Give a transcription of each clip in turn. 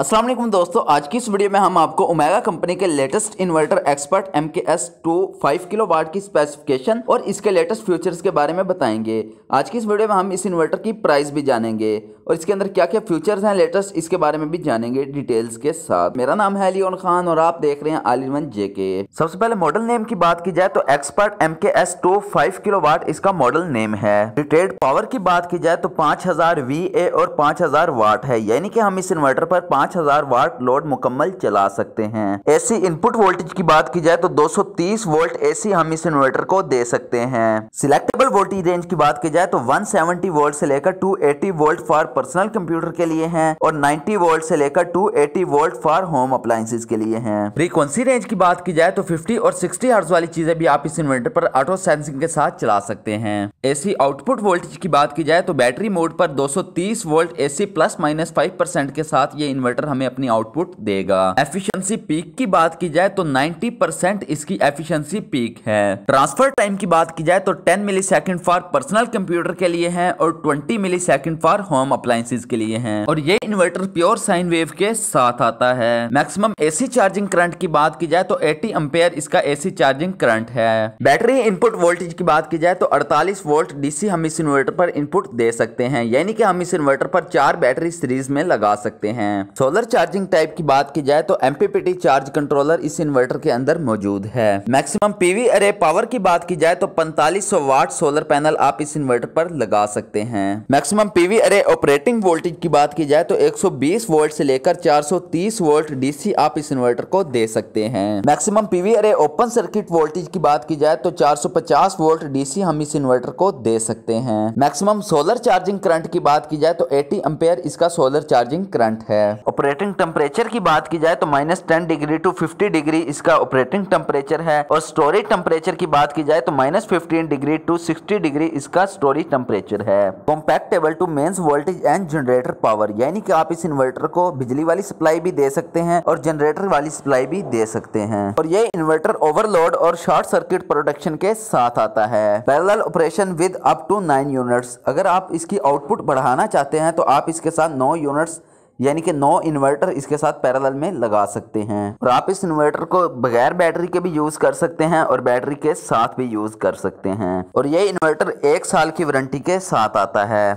अस्सलाम वालेकुम दोस्तों आज की इस वीडियो में हम आपको ओमेगा कंपनी के latest inverter expert M K S two five kilo watt की स्पेसिफिकेशन और इसके लेटेस्ट फ्यूचर्स के बारे में बताएंगे आज की इस वीडियो में हम इस इन्वर्टर की प्राइस भी जानेंगे और इसके अंदर क्या क्या फ्यूचर्स हैं लेटेस्ट इसके बारे में भी जानेंगे डिटेल्स के साथ मेरा नाम है अलीन खान और आप देख रहे हैं आलिमन जेके सबसे पहले मॉडल नेम की बात की जाए तो expert M K S two five kilo watt इसका मॉडल नेम है रिटेड पावर की बात की जाए तो पांच हजार वी ए और पांच हजार वाट है यानी कि हम इस इन्वर्टर पर पांच हजार वाट लोड मुकम्मल चला सकते हैं एसी इनपुट वोल्टेज की बात की जाए तो तीस वोल्ट एसी हम इस इन्वर्टर को दे सकते हैं सिलेक्टेबल वोल्टेज रेंज की बात की जाए तो सेवेंटी वोल्ट से लेकर eighty volt for personal computer के लिए हैं और 90 वोल्ट से लेकर 280 वोल्ट फॉर होम अप्लायसेज के लिए हैं फ्रीक्वेंसी रेंज की बात की जाए तो 50 और 60 हर्ट्ज वाली चीजें भी आप इस इन्वर्टर पर ऑटो सेंसिंग के साथ चला सकते हैं एसी आउटपुट वोल्टेज की बात की जाए तो बैटरी मोड पर 230 volt AC plus minus 5 percent के साथ ये इन्वर्टर हमें अपनी आउटपुट देगा एफिशियंसी पीक की बात की जाए तो नाइन्टी परसेंट इसकी एफिशियंसी पीक है ट्रांसफर टाइम की बात की जाए तो ten milli for personal computer के लिए है और twenty milli for home appliances के लिए है और ये इन्वर्टर प्योर साइन वेव के साथ आता है मैक्सिमम एसी चार्जिंग करंट की बात की जाए तो 80 अम्पेयर इसका एसी चार्जिंग करंट है बैटरी इनपुट वोल्टेज की बात की जाए तो 48 वोल्ट डीसी हम इस इन्वर्टर पर इनपुट दे सकते हैं यानी कि हम इस इन्वर्टर पर चार बैटरी सीरीज में लगा सकते हैं सोलर चार्जिंग टाइप की बात की जाए तो एमपीपीटी चार्ज कंट्रोलर इस इन्वर्टर के अंदर मौजूद है मैक्सिमम पीवी अरे पावर की बात की जाए तो पैंतालीस वाट सोलर पैनल आप इस इन्वर्टर पर लगा सकते हैं maximum PV array operate operating voltage की बात की जाए तो 120 वोल्ट से लेकर 430 वोल्ट डीसी आप इस इन्वर्टर को दे सकते हैं maximum PV array open circuit voltage की बात की जाए तो 450 वोल्ट डीसी हम इस इन्वर्टर को दे सकते हैं मैक्सिमम सोलर चार्जिंग करंट की बात की जाए तो 80 एम्पेयर इसका सोलर चार्जिंग करंट है ऑपरेटिंग टेम्परेचर की बात की जाए तो minus degree to fifty degree इसका ऑपरेटिंग टेम्परेचर है और स्टोरेज टेम्परेचर की बात की जाए तो minus degree to sixty degree इसका स्टोरेज टेम्परेचर है compatible to mains voltage and generator power यानी कि आप इस इन्वर्टर को बिजली वाली सप्लाई भी दे सकते हैं और जनरेटर वाली सप्लाई भी दे सकते हैं और ये इन्वर्टर ओवरलोड और शॉर्ट सर्किट प्रोटेक्शन के साथ आता है parallel operation with up to nine units अगर आप इसकी आउटपुट बढ़ाना चाहते हैं तो आप इसके साथ नौ यूनिट्स यानी कि नौ इन्वर्टर इसके साथ पैरेलल में लगा सकते हैं और आप इस इन्वर्टर को बगैर बैटरी के भी यूज़ कर सकते हैं और बैटरी के साथ भी यूज़ कर सकते हैं और ये इन्वर्टर एक साल की वारंटी के साथ आता है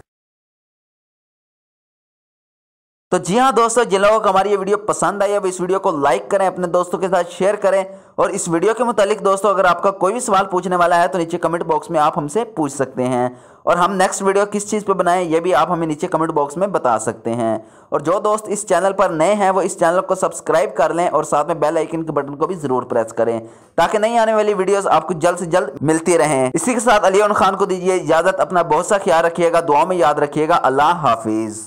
तो जी हाँ दोस्तों जिन लोगों को हमारी ये वीडियो पसंद आई है वो इस वीडियो को लाइक करें अपने दोस्तों के साथ शेयर करें और इस वीडियो के मुतालिक दोस्तों अगर आपका कोई भी सवाल पूछने वाला है तो नीचे कमेंट बॉक्स में आप हमसे पूछ सकते हैं और हम नेक्स्ट वीडियो किस चीज़ पे बनाएं ये भी आप हमें नीचे कमेंट बॉक्स में बता सकते हैं और जो दोस्त इस चैनल पर नए हैं वो इस चैनल को सब्सक्राइब कर लें और साथ में बेल आइकन के बटन को भी ज़रूर प्रेस करें ताकि नई आने वाली वीडियोस आपको जल्द से जल्द मिलती रहें इसी के साथ अली खान को दीजिए इजाज़त अपना बहुत सा ख्याल रखिएगा दुआ में याद रखिएगा अल्लाह हाफिज़